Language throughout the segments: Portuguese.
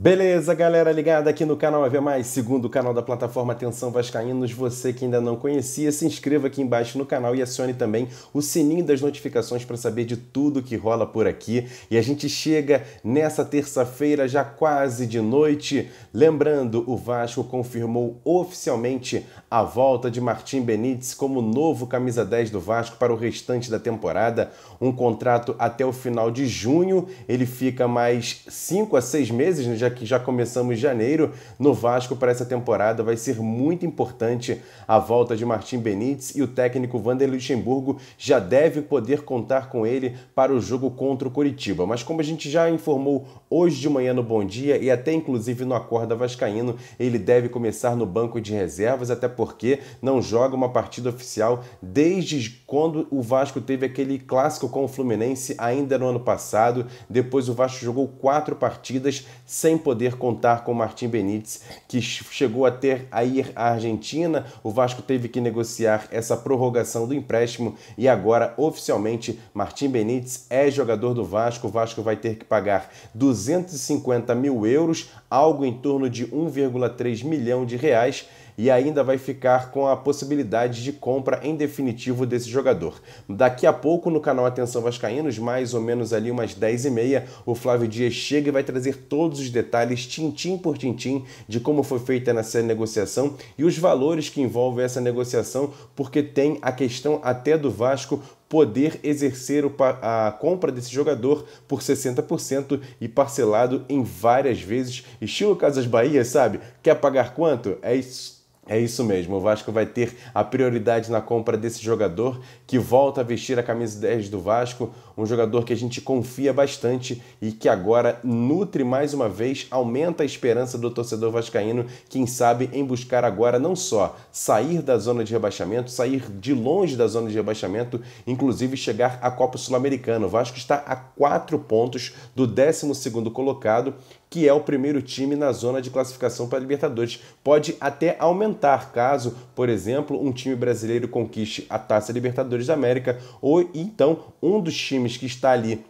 Beleza, galera ligada aqui no canal AV Mais, segundo canal da plataforma Atenção Vascaínos. Você que ainda não conhecia, se inscreva aqui embaixo no canal e acione também o sininho das notificações para saber de tudo que rola por aqui. E a gente chega nessa terça-feira, já quase de noite. Lembrando, o Vasco confirmou oficialmente a volta de Martim Benítez como novo camisa 10 do Vasco para o restante da temporada, um contrato até o final de junho, ele fica mais 5 a 6 meses, né, já que já começamos janeiro no Vasco para essa temporada, vai ser muito importante a volta de Martim Benítez e o técnico Vanderlei Luxemburgo já deve poder contar com ele para o jogo contra o Curitiba. Mas como a gente já informou hoje de manhã no Bom Dia e até inclusive no Acorda Vascaíno, ele deve começar no banco de reservas até porque não joga uma partida oficial desde quando o Vasco teve aquele clássico com o Fluminense ainda no ano passado. Depois o Vasco jogou quatro partidas sem poder contar com o Martim Benítez, que chegou a ter a ir à Argentina. O Vasco teve que negociar essa prorrogação do empréstimo e agora oficialmente Martim Benítez é jogador do Vasco. O Vasco vai ter que pagar 250 mil euros, algo em torno de 1,3 milhão de reais e ainda vai ficar com a possibilidade de compra em definitivo desse jogador. Daqui a pouco, no canal Atenção Vascaínos, mais ou menos ali umas 10h30, o Flávio Dias chega e vai trazer todos os detalhes, tintim por tintim, de como foi feita essa negociação e os valores que envolvem essa negociação, porque tem a questão até do Vasco poder exercer a compra desse jogador por 60% e parcelado em várias vezes, estilo Casas Bahia, sabe? Quer pagar quanto? É isso é isso mesmo, o Vasco vai ter a prioridade na compra desse jogador que volta a vestir a camisa 10 do Vasco, um jogador que a gente confia bastante e que agora nutre mais uma vez, aumenta a esperança do torcedor vascaíno, quem sabe em buscar agora não só sair da zona de rebaixamento, sair de longe da zona de rebaixamento, inclusive chegar à Copa Sul-Americana. O Vasco está a quatro pontos do 12º colocado, que é o primeiro time na zona de classificação para a Libertadores. Pode até aumentar caso, por exemplo, um time brasileiro conquiste a Taça Libertadores da América ou então um dos times que está ali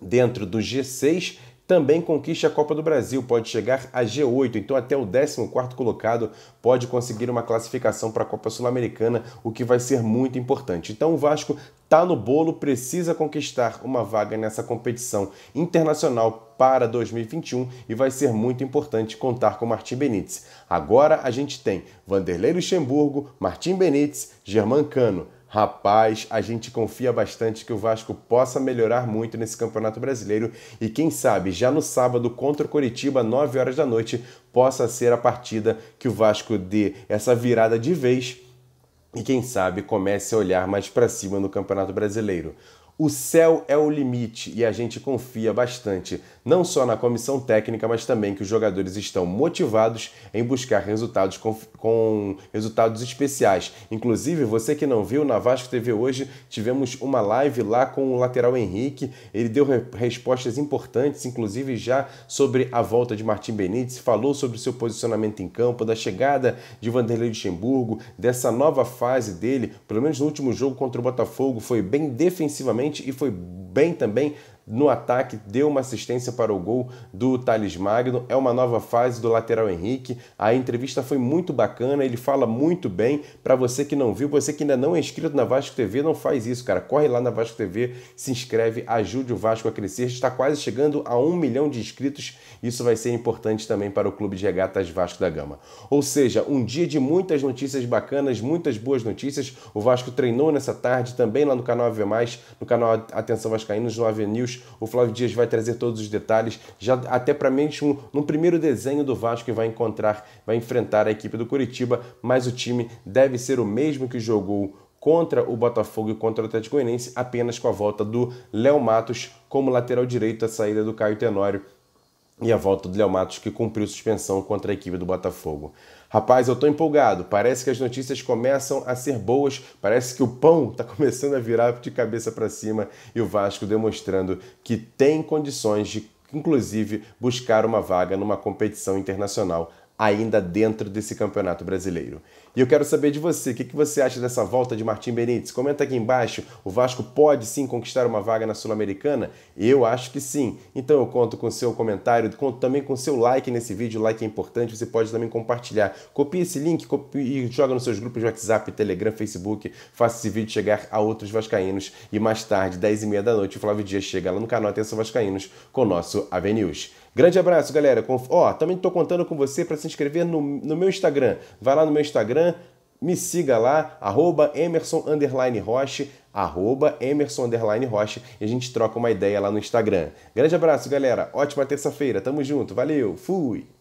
dentro do G6 também conquiste a Copa do Brasil, pode chegar a G8, então até o 14º colocado pode conseguir uma classificação para a Copa Sul-Americana, o que vai ser muito importante. Então o Vasco tá no bolo, precisa conquistar uma vaga nessa competição internacional para 2021 e vai ser muito importante contar com Martim Benítez. Agora a gente tem Vanderlei Luxemburgo, Martim Benítez, Germán Cano, Rapaz, a gente confia bastante que o Vasco possa melhorar muito nesse Campeonato Brasileiro e quem sabe já no sábado contra o Curitiba, 9 horas da noite, possa ser a partida que o Vasco dê essa virada de vez e quem sabe comece a olhar mais para cima no Campeonato Brasileiro. O céu é o limite e a gente confia bastante não só na comissão técnica, mas também que os jogadores estão motivados em buscar resultados com, com resultados especiais. Inclusive, você que não viu, na Vasco TV hoje tivemos uma live lá com o lateral Henrique. Ele deu re respostas importantes, inclusive já sobre a volta de Martim Benítez, falou sobre o seu posicionamento em campo, da chegada de Vanderlei Luxemburgo, dessa nova fase dele, pelo menos no último jogo contra o Botafogo, foi bem defensivamente e foi bem também no ataque, deu uma assistência para o gol do Thales Magno. É uma nova fase do lateral Henrique. A entrevista foi muito bacana, ele fala muito bem. Para você que não viu, você que ainda não é inscrito na Vasco TV, não faz isso, cara. Corre lá na Vasco TV, se inscreve, ajude o Vasco a crescer. Está quase chegando a um milhão de inscritos. Isso vai ser importante também para o Clube de Regatas Vasco da Gama. Ou seja, um dia de muitas notícias bacanas, muitas boas notícias. O Vasco treinou nessa tarde também lá no canal AV+, no canal Atenção Vascaínos, no AV News o Flávio Dias vai trazer todos os detalhes, já até para mesmo no primeiro desenho do Vasco que vai encontrar, vai enfrentar a equipe do Curitiba, mas o time deve ser o mesmo que jogou contra o Botafogo e contra o Atlético Goianiense, apenas com a volta do Léo Matos como lateral direito, a saída do Caio Tenório e a volta do Léo Matos, que cumpriu suspensão contra a equipe do Botafogo. Rapaz, eu tô empolgado. Parece que as notícias começam a ser boas, parece que o pão tá começando a virar de cabeça para cima e o Vasco demonstrando que tem condições de inclusive buscar uma vaga numa competição internacional ainda dentro desse campeonato brasileiro. E eu quero saber de você, o que, você acha dessa volta de Martim Benítez? Comenta aqui embaixo, o Vasco pode sim conquistar uma vaga na Sul-Americana? Eu acho que sim. Então eu conto com seu comentário, conto também com seu like nesse vídeo, o like é importante, você pode também compartilhar. Copie esse link copie, e joga nos seus grupos de WhatsApp, Telegram, Facebook, faça esse vídeo chegar a outros vascaínos. E mais tarde, 10h30 da noite, o Flávio Dias chega lá no canal Atenção Vascaínos com o nosso Avenews. Grande abraço, galera. Ó, Conf... oh, também estou contando com você para se inscrever no, no meu Instagram. Vai lá no meu Instagram, me siga lá, arroba Emerson Roche, arroba Emerson Roche, e a gente troca uma ideia lá no Instagram. Grande abraço, galera. Ótima terça-feira. Tamo junto. Valeu. Fui.